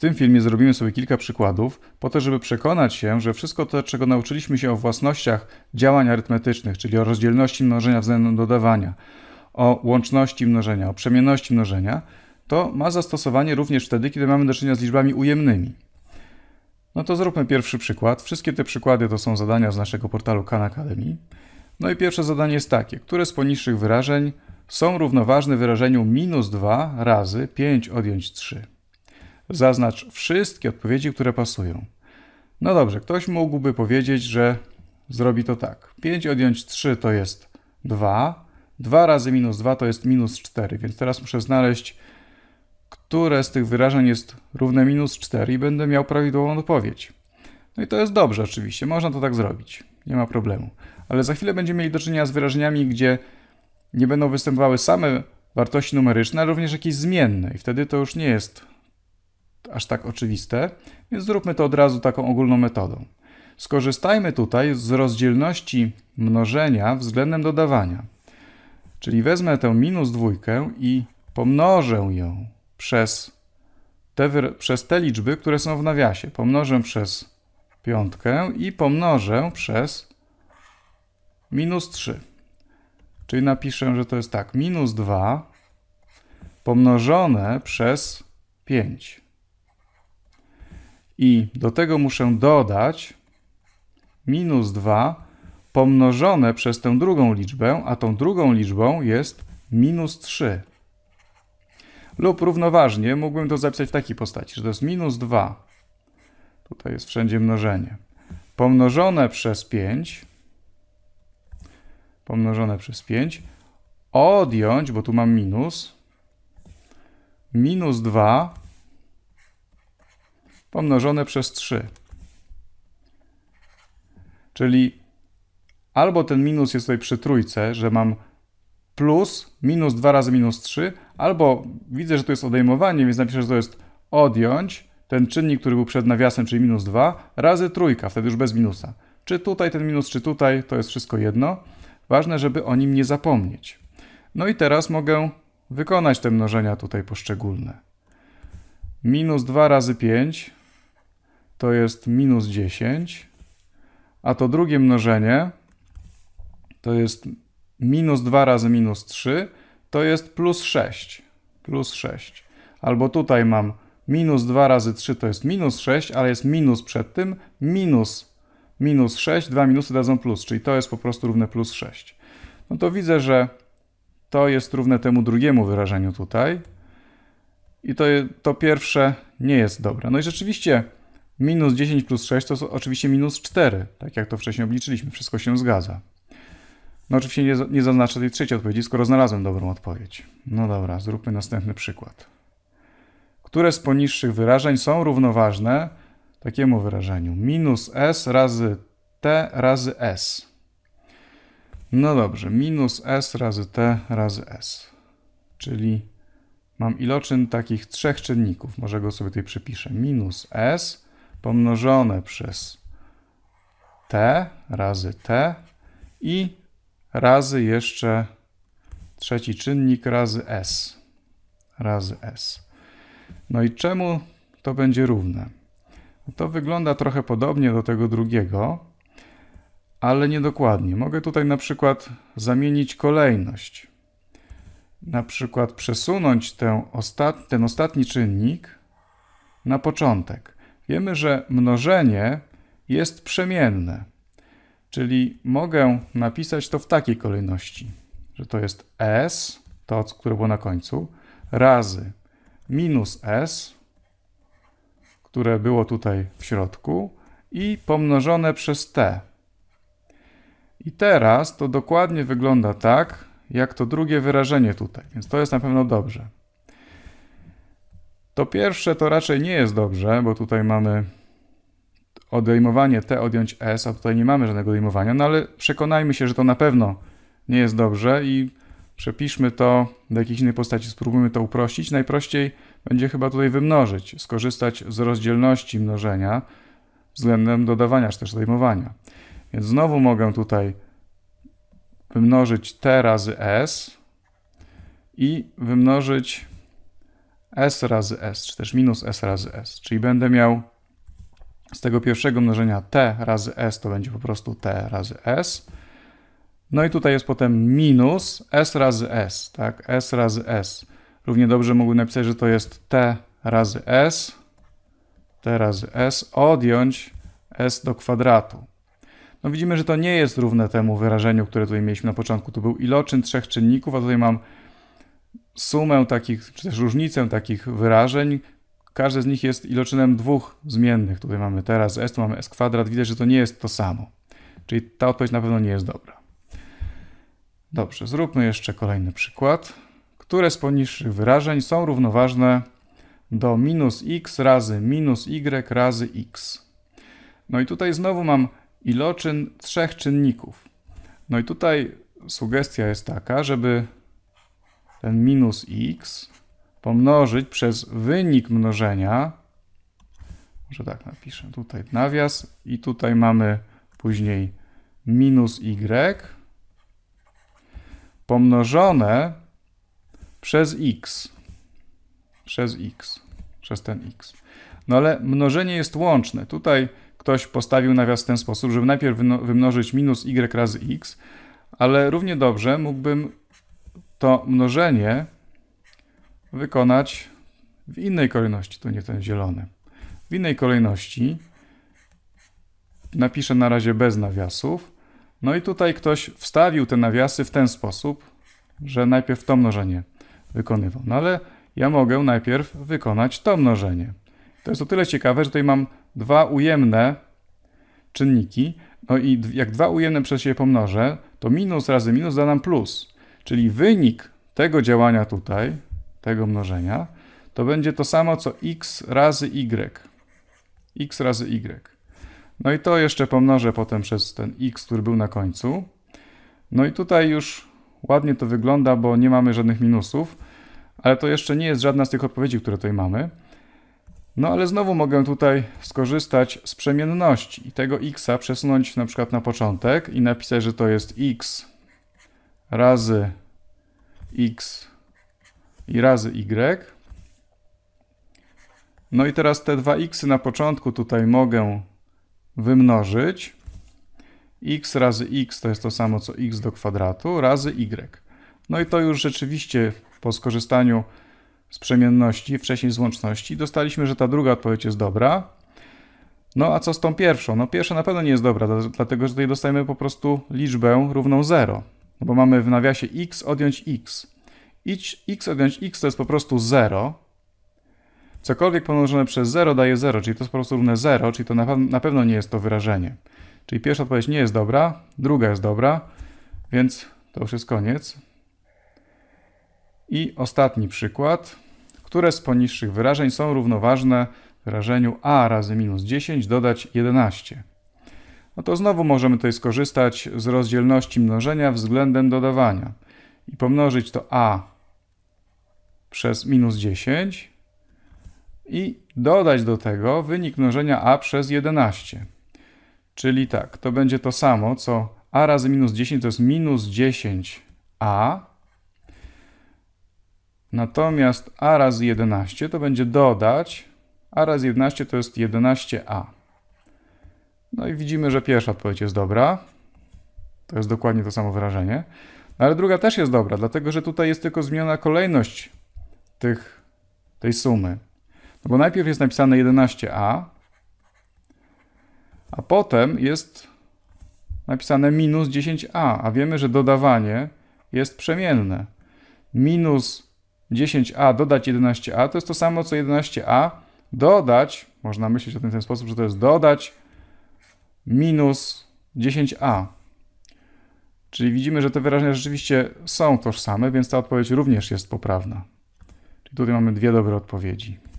W tym filmie zrobimy sobie kilka przykładów, po to, żeby przekonać się, że wszystko to, czego nauczyliśmy się o własnościach działań arytmetycznych, czyli o rozdzielności mnożenia względem dodawania, o łączności mnożenia, o przemienności mnożenia, to ma zastosowanie również wtedy, kiedy mamy do czynienia z liczbami ujemnymi. No to zróbmy pierwszy przykład. Wszystkie te przykłady to są zadania z naszego portalu Khan Academy. No i pierwsze zadanie jest takie, które z poniższych wyrażeń są równoważne wyrażeniu minus 2 razy 5 odjąć 3. Zaznacz wszystkie odpowiedzi, które pasują. No dobrze, ktoś mógłby powiedzieć, że zrobi to tak. 5 odjąć 3 to jest 2. 2 razy minus 2 to jest minus 4, więc teraz muszę znaleźć, które z tych wyrażeń jest równe minus 4 i będę miał prawidłową odpowiedź. No i to jest dobrze oczywiście, można to tak zrobić, nie ma problemu. Ale za chwilę będziemy mieli do czynienia z wyrażeniami, gdzie nie będą występowały same wartości numeryczne, ale również jakieś zmienne i wtedy to już nie jest aż tak oczywiste, więc zróbmy to od razu taką ogólną metodą. Skorzystajmy tutaj z rozdzielności mnożenia względem dodawania. Czyli wezmę tę minus dwójkę i pomnożę ją przez te, przez te liczby, które są w nawiasie. Pomnożę przez piątkę i pomnożę przez minus 3. Czyli napiszę, że to jest tak, minus 2 pomnożone przez 5. I do tego muszę dodać minus 2 pomnożone przez tę drugą liczbę, a tą drugą liczbą jest minus 3. Lub równoważnie mógłbym to zapisać w takiej postaci, że to jest minus 2. Tutaj jest wszędzie mnożenie. Pomnożone przez 5. Pomnożone przez 5. Odjąć, bo tu mam minus. Minus 2 pomnożone przez 3. Czyli albo ten minus jest tutaj przy trójce, że mam plus minus 2 razy minus 3, albo widzę, że to jest odejmowanie, więc napiszę, że to jest odjąć ten czynnik, który był przed nawiasem, czyli minus 2, razy trójka, wtedy już bez minusa. Czy tutaj ten minus, czy tutaj, to jest wszystko jedno. Ważne, żeby o nim nie zapomnieć. No i teraz mogę wykonać te mnożenia tutaj poszczególne. Minus 2 razy 5 to jest minus 10, a to drugie mnożenie to jest minus 2 razy minus 3, to jest plus 6, plus 6. Albo tutaj mam minus 2 razy 3 to jest minus 6, ale jest minus przed tym, minus, minus 6, dwa minusy dadzą plus, czyli to jest po prostu równe plus 6. No to widzę, że to jest równe temu drugiemu wyrażeniu tutaj i to, to pierwsze nie jest dobre. No i rzeczywiście Minus 10 plus 6 to oczywiście minus 4, tak jak to wcześniej obliczyliśmy, wszystko się zgadza. No oczywiście nie, nie zaznaczę tej trzeciej odpowiedzi, skoro znalazłem dobrą odpowiedź. No dobra, zróbmy następny przykład. Które z poniższych wyrażeń są równoważne takiemu wyrażeniu? Minus s razy t razy s. No dobrze, minus s razy t razy s. Czyli mam iloczyn takich trzech czynników. Może go sobie tutaj przypiszę. Minus s pomnożone przez t razy t i razy jeszcze trzeci czynnik razy s. Razy s. No i czemu to będzie równe? To wygląda trochę podobnie do tego drugiego, ale niedokładnie. Mogę tutaj na przykład zamienić kolejność. Na przykład przesunąć ten ostatni czynnik na początek. Wiemy, że mnożenie jest przemienne, czyli mogę napisać to w takiej kolejności, że to jest s, to, które było na końcu, razy minus s, które było tutaj w środku i pomnożone przez t. I teraz to dokładnie wygląda tak, jak to drugie wyrażenie tutaj, więc to jest na pewno dobrze. To pierwsze to raczej nie jest dobrze, bo tutaj mamy odejmowanie T odjąć S, a tutaj nie mamy żadnego odejmowania, no ale przekonajmy się, że to na pewno nie jest dobrze i przepiszmy to do jakiejś innej postaci, spróbujmy to uprościć. Najprościej będzie chyba tutaj wymnożyć, skorzystać z rozdzielności mnożenia względem dodawania czy też odejmowania. Więc znowu mogę tutaj wymnożyć T razy S i wymnożyć s razy s, czy też minus s razy s. Czyli będę miał z tego pierwszego mnożenia t razy s to będzie po prostu t razy s. No i tutaj jest potem minus s razy s, tak? s razy s. Równie dobrze mógłbym napisać, że to jest t razy s, t razy s, odjąć s do kwadratu. No widzimy, że to nie jest równe temu wyrażeniu, które tutaj mieliśmy na początku. Tu był iloczyn trzech czynników, a tutaj mam sumę takich, czy też różnicę takich wyrażeń. Każde z nich jest iloczynem dwóch zmiennych. Tutaj mamy teraz s, tu mamy s kwadrat. Widać, że to nie jest to samo. Czyli ta odpowiedź na pewno nie jest dobra. Dobrze, zróbmy jeszcze kolejny przykład. Które z poniższych wyrażeń są równoważne do minus x razy minus y razy x? No i tutaj znowu mam iloczyn trzech czynników. No i tutaj sugestia jest taka, żeby ten minus x pomnożyć przez wynik mnożenia, może tak napiszę, tutaj nawias i tutaj mamy później minus y pomnożone przez x, przez x, przez ten x. No ale mnożenie jest łączne. Tutaj ktoś postawił nawias w ten sposób, żeby najpierw wymnożyć minus y razy x, ale równie dobrze mógłbym to mnożenie wykonać w innej kolejności, to nie ten zielony. W innej kolejności napiszę na razie bez nawiasów. No i tutaj ktoś wstawił te nawiasy w ten sposób, że najpierw to mnożenie wykonywał. No ale ja mogę najpierw wykonać to mnożenie. To jest o tyle ciekawe, że tutaj mam dwa ujemne czynniki. No i jak dwa ujemne przez siebie pomnożę, to minus razy minus da nam plus. Czyli wynik tego działania tutaj, tego mnożenia, to będzie to samo co x razy y. x razy y. No i to jeszcze pomnożę potem przez ten x, który był na końcu. No i tutaj już ładnie to wygląda, bo nie mamy żadnych minusów, ale to jeszcze nie jest żadna z tych odpowiedzi, które tutaj mamy. No ale znowu mogę tutaj skorzystać z przemienności i tego x'a przesunąć na przykład na początek i napisać, że to jest x razy x i razy y. No i teraz te dwa x y na początku tutaj mogę wymnożyć. x razy x to jest to samo co x do kwadratu razy y. No i to już rzeczywiście po skorzystaniu z przemienności, wcześniej z łączności, dostaliśmy, że ta druga odpowiedź jest dobra. No a co z tą pierwszą? No pierwsza na pewno nie jest dobra, dlatego że tutaj dostajemy po prostu liczbę równą 0. No bo mamy w nawiasie x odjąć x. x odjąć x to jest po prostu 0. Cokolwiek pomnożone przez 0 daje 0, czyli to jest po prostu równe 0, czyli to na, na pewno nie jest to wyrażenie. Czyli pierwsza odpowiedź nie jest dobra, druga jest dobra, więc to już jest koniec. I ostatni przykład. Które z poniższych wyrażeń są równoważne wyrażeniu a razy minus 10 dodać 11? no to znowu możemy tutaj skorzystać z rozdzielności mnożenia względem dodawania i pomnożyć to a przez minus 10 i dodać do tego wynik mnożenia a przez 11. Czyli tak, to będzie to samo, co a razy minus 10 to jest minus 10a, natomiast a razy 11 to będzie dodać, a razy 11 to jest 11a. No i widzimy, że pierwsza odpowiedź jest dobra. To jest dokładnie to samo wyrażenie. No ale druga też jest dobra, dlatego że tutaj jest tylko zmieniona kolejność tych, tej sumy. No bo najpierw jest napisane 11a, a potem jest napisane minus 10a, a wiemy, że dodawanie jest przemienne. Minus 10a dodać 11a to jest to samo co 11a dodać, można myśleć o tym w ten sposób, że to jest dodać minus 10a. Czyli widzimy, że te wyrażenia rzeczywiście są tożsame, więc ta odpowiedź również jest poprawna. Czyli tutaj mamy dwie dobre odpowiedzi.